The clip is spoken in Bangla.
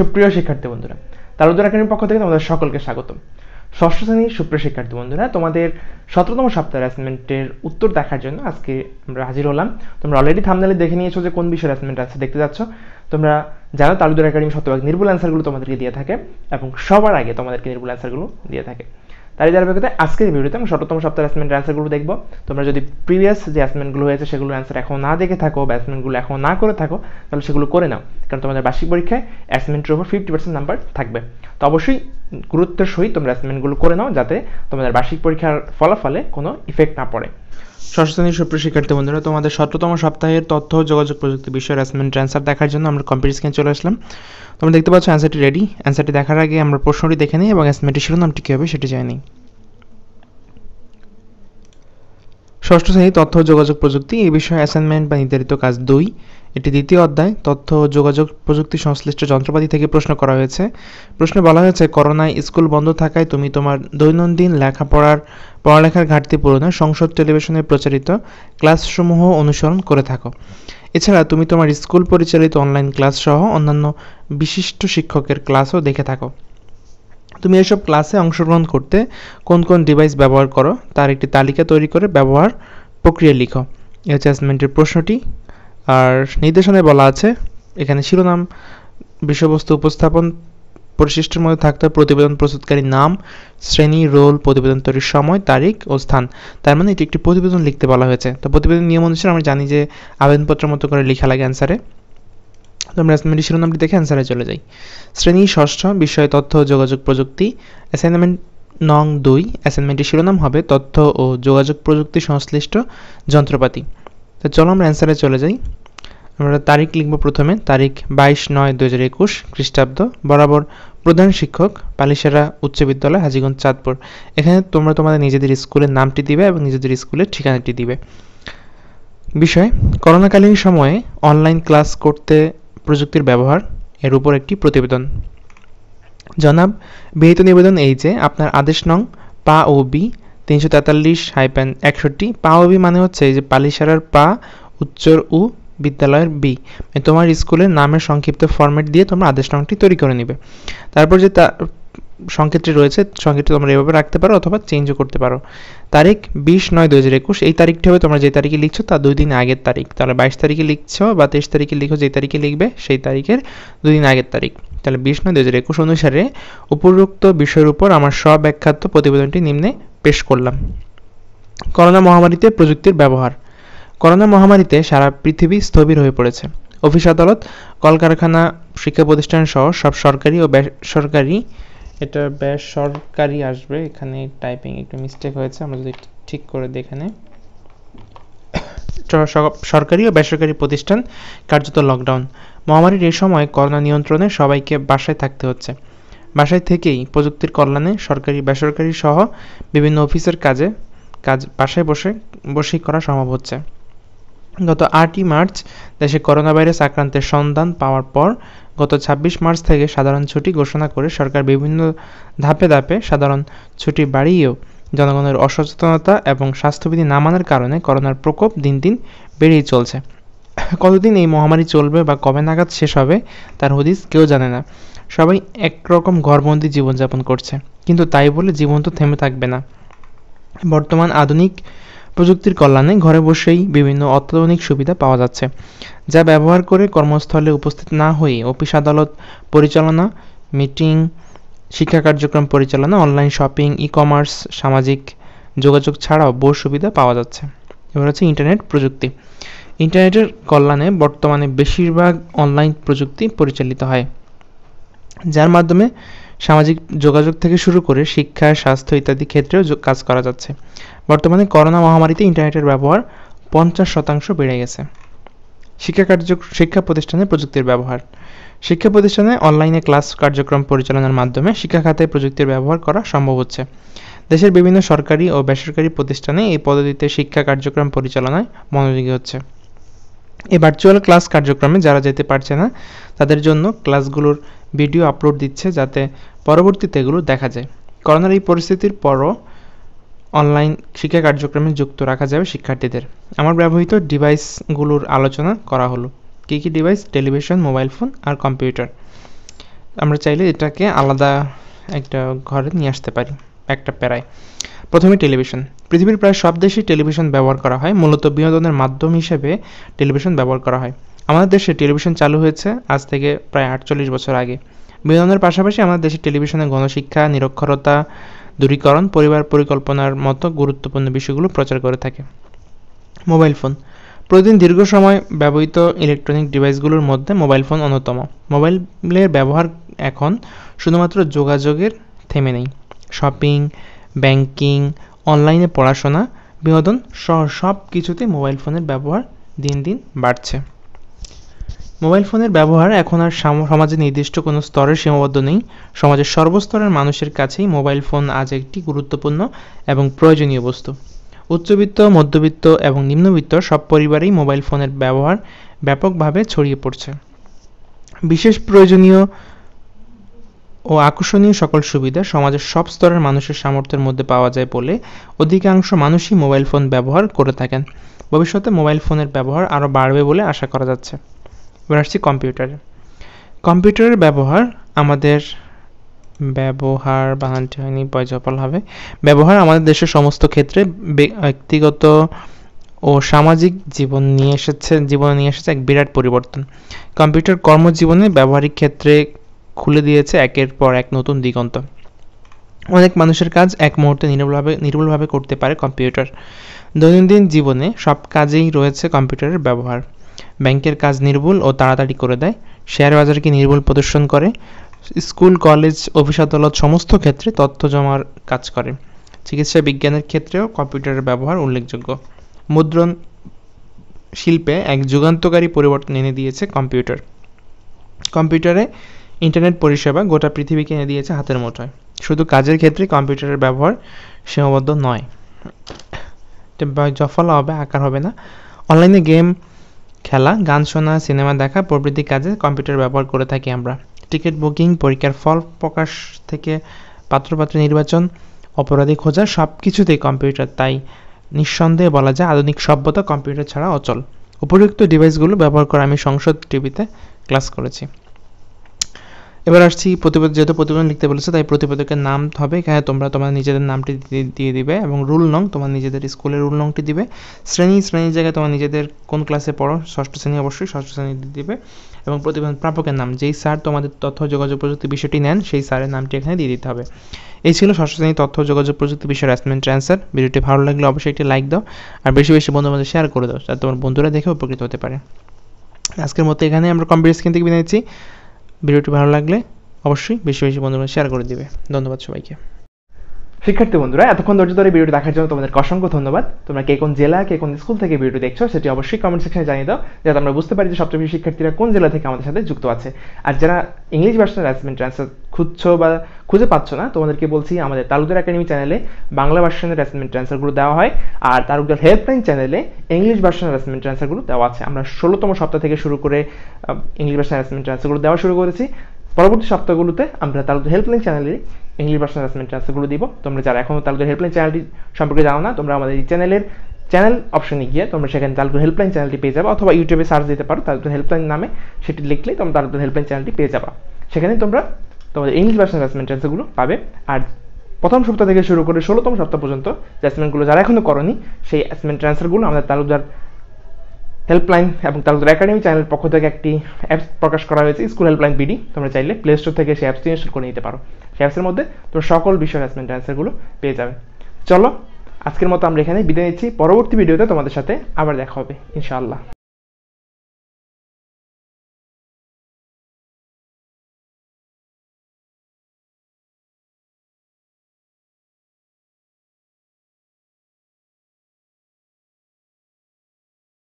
সুপ্রিয় শিক্ষার্থী বন্ধুরা তারুদার একাডেমির পক্ষ থেকে তোমাদের সকলকে স্বাগতম ষষ্ঠ শ্রেণীর সুপ্রিয় শিক্ষার্থী বন্ধুরা তোমাদের সতেরোতম সপ্তাহের অ্যাসাইনমেন্টের উত্তর দেখার জন্য আজকে আমরা হাজির হলাম তোমরা অলরেডি থামনালে দেখে নিয়েছো যে কোন বিষয়ের অ্যাসাইনমেন্ট আছে দেখতে যাচ্ছ তোমরা জানো তালুদার একাডেমি শতভাগ নির্ভুল অ্যান্সারগুলো তোমাদেরকে দিয়ে থাকে এবং সবার আগে তোমাদেরকে নির্ভুল অ্যান্সারগুলো দিয়ে থাকে তারই ধারাবাহিকতা আজকের ভিডিওতে আমি ষোলতম সপ্তাহের অ্যাসাইনমেন্টের অ্যান্সারগুলো দেখবো তোমরা যদি প্রিভিয়াস যে অ্যাসাইনমেন্টগুলো হয়েছে সেগুলো অ্যান্সার এখন না দেখে থাকো বা অ্যাসাইনমেন্টগুলো এখন না করে থাকো তাহলে সেগুলো করে নাও কারণ তোমাদের বার্ষিক পরীক্ষায় অ্যাসাইনমেন্টের উপর ফিফটি পার্সেন্ট নাম্বার থাকবে তো অবশ্যই গুরুত্বের সহিত তোমরা অ্যাসাইনমেন্টগুলো করে নাও যাতে তোমাদের বার্ষিক পরীক্ষার ফলাফলে কোনো ইফেক্ট না পড়ে ষষ্ঠ শ্রেণীর সুপ্রিয় শিক্ষার্থী বন্ধুরা তোমাদের শততম সপ্তাহের তথ্য যোগাযোগ প্রযুক্তি বিষয়ের অ্যাসমেন্ট অ্যান্সার দেখার জন্য আমরা কম্পিউটার স্ক্রিনে চলে আসলাম তোমরা দেখতে পাচ্ছ অ্যান্সারটি রেডি অ্যান্সারটি দেখার আগে আমরা প্রশ্নটি দেখে নিই এবং অ্যাসমেন্টের শিরোনামটি কী হবে সেটি জানি ষষ্ঠ শ্রেণী তথ্য যোগাযোগ প্রযুক্তি এই বিষয়ে অ্যাসাইনমেন্ট বা নির্ধারিত কাজ দুই এটি দ্বিতীয় অধ্যায় তথ্য ও যোগাযোগ প্রযুক্তি সংশ্লিষ্ট যন্ত্রপাতি থেকে প্রশ্ন করা হয়েছে প্রশ্নে বলা হয়েছে করোনায় স্কুল বন্ধ থাকায় তুমি তোমার দৈনন্দিন লেখাপড়ার পড়ালেখার ঘাটতি পূরণে সংসদ টেলিভিশনে প্রচারিত ক্লাসসমূহ অনুসরণ করে থাকো এছাড়া তুমি তোমার স্কুল পরিচালিত অনলাইন ক্লাস সহ অন্যান্য বিশিষ্ট শিক্ষকের ক্লাসও দেখে থাকো তুমি এসব ক্লাসে অংশগ্রহণ করতে কোন কোন ডিভাইস ব্যবহার করো তার একটি তালিকা তৈরি করে ব্যবহার প্রক্রিয়া লিখো অ্যাডজাস্টমেন্টের প্রশ্নটি আর নির্দেশনায় বলা আছে এখানে শিরোনাম বিষয়বস্তু উপস্থাপন পরিশিষ্টের মধ্যে থাকতে প্রতিবেদন প্রস্তুতকারী নাম শ্রেণী রোল প্রতিবেদন তৈরির সময় তারিখ ও স্থান তার মানে এটি একটি প্রতিবেদন লিখতে বলা হয়েছে তো প্রতিবেদন নিয়ম অনুসারে আমরা জানি যে আবেদনপত্রের মতো করে লেখা লাগে অ্যান্সারে আমরা অ্যাসাইনমেন্টের শিরোনামটি দেখে অ্যান্সারে চলে যাই শ্রেণী ষষ্ঠ বিষয় তথ্য ও যোগাযোগ প্রযুক্তি অ্যাসাইনমেন্ট নং দুই অ্যাসাইনমেন্টের শিরোনাম হবে তথ্য ও যোগাযোগ প্রযুক্তি সংশ্লিষ্ট যন্ত্রপাতি তা চলো আমরা অ্যান্সারে চলে যাই আমরা তারিখ লিখব প্রথমে তারিখ বাইশ নয় দু হাজার একুশ খ্রিস্টাব্দ বরাবর প্রধান শিক্ষক পালিশেরা উচ্চ বিদ্যালয় হাজিগঞ্জ চাঁদপুর এখানে তোমরা তোমাদের নিজেদের স্কুলের নামটি দিবে এবং নিজেদের স্কুলের ঠিকানাটি দিবে বিষয় করোনাকালীন সময়ে অনলাইন ক্লাস করতে প্রযুক্তির ব্যবহার এর উপর একটি প্রতিবেদন জনাব বিহিত নিবেদন এই যে আপনার আদেশ নং পা ও বি তিনশো তেতাল্লিশ হাইপেন একষট্টি পা ও বি মানে হচ্ছে এই যে পালিশারার পা উচ্চর উ বিদ্যালয়ের বি মানে তোমার স্কুলের নামের সংক্ষিপ্ত ফরম্যাট দিয়ে তোমার আদেশ নংটি তৈরি করে নিবে তারপর যে সংকেতটি রয়েছে সংকেতটি তোমরা এভাবে রাখতে পারো অথবা চেঞ্জও করতে পারো তারিখ বিশ নয় দু হাজার একুশ এই তারিখটি হবে তোমরা যে তারিখে লিখছো তার দুই দিন আগের তারিখ তাহলে বাইশ তারিখে লিখছো বা তেইশ তারিখে লিখো যে তারিখে লিখবে সেই তারিখের দুই দিন আগের তারিখ তাহলে বিশ নয় দু হাজার একুশ অনুসারে উপরোক্ত বিষয়ের উপর আমার ব্যাখ্যাত প্রতিবেদনটি নিম্নে পেশ করলাম করোনা মহামারীতে প্রযুক্তির ব্যবহার করোনা মহামারীতে সারা পৃথিবী স্থবির হয়ে পড়েছে অফিস আদালত কলকারখানা শিক্ষা প্রতিষ্ঠান সহ সব সরকারি ও বেসরকারি এটা ব্যাস সরকারি আসবে এখানে টাইপিং একটু মিস্টেক হয়েছে আমরা যদি ঠিক করে দেখানে সরকারি ও বেসরকারি প্রতিষ্ঠান কার্যত লকডাউন মহামারীর এই সময় করোনা নিয়ন্ত্রণে সবাইকে বাসায় থাকতে হচ্ছে বাসায় থেকেই প্রযুক্তির কল্যাণে সরকারি বেসরকারি সহ বিভিন্ন অফিসের কাজে কাজ বাসায় বসে বসেই করা সম্ভব হচ্ছে গত আটই মার্চ দেশে করোনা ভাইরাস আক্রান্তের সন্ধান পাওয়ার পর গত ২৬ মার্চ থেকে সাধারণ ছুটি ঘোষণা করে সরকার বিভিন্ন ধাপে ধাপে সাধারণ ছুটি বাড়িয়েও জনগণের অসচেতনতা এবং স্বাস্থ্যবিধি না মানার কারণে করোনার প্রকোপ দিন দিন বেড়েই চলছে কতদিন এই মহামারী চলবে বা কবে নাগাদ শেষ হবে তার হদিস কেউ জানে না সবাই একরকম ঘরবন্দি জীবনযাপন করছে কিন্তু তাই বলে জীবন তো থেমে থাকবে না বর্তমান আধুনিক প্রযুক্তির কল্যাণে ঘরে বসেই বিভিন্ন অত্যাধুনিক সুবিধা পাওয়া যাচ্ছে যা ব্যবহার করে কর্মস্থলে উপস্থিত না হয়ে অফিস আদালত পরিচালনা মিটিং শিক্ষা কার্যক্রম পরিচালনা অনলাইন শপিং ই কমার্স সামাজিক যোগাযোগ ছাড়াও বহু সুবিধা পাওয়া যাচ্ছে এবার হচ্ছে ইন্টারনেট প্রযুক্তি ইন্টারনেটের কল্যাণে বর্তমানে বেশিরভাগ অনলাইন প্রযুক্তি পরিচালিত হয় যার মাধ্যমে সামাজিক যোগাযোগ থেকে শুরু করে শিক্ষা স্বাস্থ্য ইত্যাদি ক্ষেত্রেও কাজ করা যাচ্ছে বর্তমানে করোনা মহামারীতে ইন্টারনেটের ব্যবহার পঞ্চাশ শতাংশ বেড়ে গেছে শিক্ষা কার্য শিক্ষা প্রতিষ্ঠানে প্রযুক্তির ব্যবহার শিক্ষা প্রতিষ্ঠানে অনলাইনে ক্লাস কার্যক্রম পরিচালনার মাধ্যমে শিক্ষা খাতে প্রযুক্তির ব্যবহার করা সম্ভব হচ্ছে দেশের বিভিন্ন সরকারি ও বেসরকারি প্রতিষ্ঠানে এই পদ্ধতিতে শিক্ষা কার্যক্রম পরিচালনায় মনোযোগী হচ্ছে এই ভার্চুয়াল ক্লাস কার্যক্রমে যারা যেতে পারছে না তাদের জন্য ক্লাসগুলোর ভিডিও আপলোড দিচ্ছে যাতে পরবর্তীতে এগুলো দেখা যায় করোনার এই পরিস্থিতির পরও অনলাইন শিক্ষা কার্যক্রমে যুক্ত রাখা যাবে শিক্ষার্থীদের আমার ব্যবহৃত ডিভাইসগুলোর আলোচনা করা হলো কী কী ডিভাইস টেলিভিশন মোবাইল ফোন আর কম্পিউটার আমরা চাইলে এটাকে আলাদা একটা ঘরে নিয়ে আসতে পারি একটা প্যারায় প্রথমে টেলিভিশন পৃথিবীর প্রায় সব দেশেই টেলিভিশন ব্যবহার করা হয় মূলত বিনোদনের মাধ্যম হিসেবে টেলিভিশন ব্যবহার করা হয় আমাদের দেশে টেলিভিশন চালু হয়েছে আজ থেকে প্রায় আটচল্লিশ বছর আগে বিনোদনের পাশাপাশি আমাদের দেশে টেলিভিশনে গণশিক্ষা নিরক্ষরতা দূরীকরণ পরিবার পরিকল্পনার মতো গুরুত্বপূর্ণ বিষয়গুলো প্রচার করে থাকে মোবাইল ফোন প্রতিদিন দীর্ঘ সময় ব্যবহৃত ইলেকট্রনিক ডিভাইসগুলোর মধ্যে মোবাইল ফোন অন্যতম মোবাইলের ব্যবহার এখন শুধুমাত্র যোগাযোগের থেমে নেই শপিং ব্যাংকিং অনলাইনে পড়াশোনা বিনোদন সহ সব কিছুতে মোবাইল ফোনের ব্যবহার দিন দিন বাড়ছে মোবাইল ফোনের ব্যবহার এখন আর সমাজে নির্দিষ্ট কোনো স্তরের সীমাবদ্ধ নেই সমাজের সর্বস্তরের মানুষের কাছেই মোবাইল ফোন আজ একটি গুরুত্বপূর্ণ এবং প্রয়োজনীয় বস্তু উচ্চবিত্ত মধ্যবিত্ত এবং নিম্নবিত্ত সব পরিবারেই মোবাইল ফোনের ব্যবহার ব্যাপকভাবে ছড়িয়ে পড়ছে বিশেষ প্রয়োজনীয় ও আকর্ষণীয় সকল সুবিধা সমাজের সব স্তরের মানুষের সামর্থ্যের মধ্যে পাওয়া যায় বলে অধিকাংশ মানুষই মোবাইল ফোন ব্যবহার করে থাকেন ভবিষ্যতে মোবাইল ফোনের ব্যবহার আরও বাড়বে বলে আশা করা যাচ্ছে এবার আসছি কম্পিউটারে কম্পিউটারের ব্যবহার আমাদের ব্যবহার বাঙালি হয়নি বয়জপাল হবে ব্যবহার আমাদের দেশের সমস্ত ক্ষেত্রে ব্যক্তিগত ও সামাজিক জীবন নিয়ে এসেছে জীবনে নিয়ে এসেছে এক বিরাট পরিবর্তন কম্পিউটার কর্মজীবনে ব্যবহারিক ক্ষেত্রে খুলে দিয়েছে একের পর এক নতুন দিগন্ত অনেক মানুষের কাজ এক মুহূর্তে নির্ভুলভাবে নির্ভুলভাবে করতে পারে কম্পিউটার দৈনন্দিন জীবনে সব কাজেই রয়েছে কম্পিউটারের ব্যবহার ব্যাংকের কাজ নির্ভুল ও তাড়াতাড়ি করে দেয় শেয়ার বাজারকে নির্ভুল প্রদর্শন করে স্কুল কলেজ অফিস আদালত সমস্ত ক্ষেত্রে তথ্য জমার কাজ করে চিকিৎসা বিজ্ঞানের ক্ষেত্রেও কম্পিউটারের ব্যবহার উল্লেখযোগ্য মুদ্রণ শিল্পে এক যুগান্তকারী পরিবর্তন এনে দিয়েছে কম্পিউটার কম্পিউটারে ইন্টারনেট পরিষেবা গোটা পৃথিবীকে এনে দিয়েছে হাতের মুঠোয় শুধু কাজের ক্ষেত্রে কম্পিউটারের ব্যবহার সীমাবদ্ধ নয় জফল হবে আকার হবে না অনলাইনে গেম খেলা গান শোনা সিনেমা দেখা প্রভৃতি কাজে কম্পিউটার ব্যবহার করে থাকি আমরা টিকিট বুকিং পরীক্ষার ফল প্রকাশ থেকে পাত্রপাত্র নির্বাচন অপরাধী খোঁজা সব কিছুতেই কম্পিউটার তাই নিঃসন্দেহে বলা যায় আধুনিক সভ্যতা কম্পিউটার ছাড়া অচল উপযুক্ত ডিভাইসগুলো ব্যবহার করে আমি সংসদ টিভিতে ক্লাস করেছি এবার আসছি প্রতিবেদন যেহেতু প্রতিবেদন লিখতে বলেছে তাই প্রতিবেদকের নাম হবে এখানে হ্যাঁ, তোমরা তোমার নিজেদের নামটি দিয়ে দিবে এবং রুল নং তোমার নিজেদের স্কুলের রুল নংটি দিবে শ্রেণী শ্রেণীর জায়গায় তোমার নিজেদের কোন ক্লাসে পড়ো ষষ্ঠ শ্রেণী অবশ্যই ষষ্ঠ শ্রেণী দিবে এবং প্রতিবেদন প্রাপকের নাম যেই স্যার তোমাদের তথ্য যোগাযোগ প্রযুক্তি বিষয়টি নেন সেই স্যারের নামটি এখানে দিয়ে দিতে হবে এই ছিল ষষ্ঠ শ্রেণী তথ্য যোগাযোগ প্রযুক্তি বিষয়ের অ্যাসমেন্ট ট্রান্সার ভিডিওটি ভালো লাগলে অবশ্যই একটি লাইক দাও আর বেশি বেশি বন্ধুর মধ্যে শেয়ার করে দাও যাতে তোমার বন্ধুরা দেখে উপকৃত হতে পারে আজকের মতো এখানে আমরা কম্পিউটার স্ক্রিন থেকে বিদায় নিচ্ছি ভিডিওটি ভালো লাগলে অবশ্যই বেশি বেশি বন্ধুদের শেয়ার করে দিবে ধন্যবাদ সবাইকে শিক্ষার্থী বন্ধুরা এতক্ষণ ধৈর্য ধরে ভিডিওটি দেখার জন্য তোমাদের অসংখ্য ধন্যবাদ তোমরা কে কোন জেলা কে কোন স্কুল থেকে ভিডিও দেখছো সেটি অবশ্যই কমেন্ট সেকশনে জানিয়ে দাও যাতে আমরা বুঝতে পারি যে সবচেয়ে বেশি শিক্ষার্থীরা কোন জেলা থেকে আমাদের সাথে যুক্ত আছে আর যারা ইংলিশ ভার্সনের অ্যাসমেন্ট ট্রান্সফার খুঁজছো বা খুঁজে পাচ্ছ না তোমাদেরকে বলছি আমাদের তালুকদার একাডেমি চ্যানেলে বাংলা ভার্সনের অ্যাসমেন্ট ট্রান্সফারগুলো দেওয়া হয় আর তালুকদার হেল্পলাইন চ্যানেলে ইংলিশ ভার্সনের অ্যাসমেন্ট ট্রান্সফারগুলো দেওয়া আছে আমরা ষোলোতম সপ্তাহ থেকে শুরু করে ইংলিশ ভার্সনের অ্যাসমেন্ট ট্রান্সফারগুলো দেওয়া শুরু করেছি পরবর্তী সপ্তাহগুলোতে আমরা তালুকদার হেল্পলাইন চ্যানেলে ইংলিশ ভার্সন অ্যাসমেন্ট আনসারগুলো দিব তোমরা যারা এখনও তালগুলো হেল্পলাইন চ্যানেলটি সম্পর্কে জানো না তোমরা আমাদের এই চ্যানেলের চ্যানেল অপশনে গিয়ে তোমরা সেখানে তালগুলো হেল্পলাইন চ্যানেলটি পেয়ে যাবে অথবা ইউটিউবে সার্চ দিতে পারো তালগুলো হেল্পলাইন নামে সেটি লিখলেই তোমরা তালগুলো হেল্পলাইন চ্যানেলটি পেয়ে যাবা সেখানে তোমরা তোমাদের ইংলিশ ভার্সন অ্যাসেসমেন্ট অ্যান্সারগুলো পাবে আর প্রথম সপ্তাহ থেকে শুরু করে ষোলোতম সপ্তাহ পর্যন্ত যে অ্যাসমেন্টগুলো যারা এখনও করনি সেই অ্যাসমেন্ট ট্রান্সফারগুলো আমাদের তালুকদার হেল্পলাইন এবং তালুকদার একাডেমি চ্যানেলের পক্ষ থেকে একটি অ্যাপস প্রকাশ করা হয়েছে স্কুল হেল্পলাইন বিডি তোমরা চাইলে প্লে স্টোর থেকে সেই অ্যাপসটি ইনস্টল করে নিতে পারো ক্যাপসের মধ্যে তো সকল বিষয় অ্যাসমেন্ট অ্যান্সারগুলো পেয়ে যাবে চলো আজকের মতো আমরা এখানে বিদায় নিচ্ছি পরবর্তী ভিডিওতে তোমাদের সাথে আবার দেখা হবে ইনশাআল্লাহ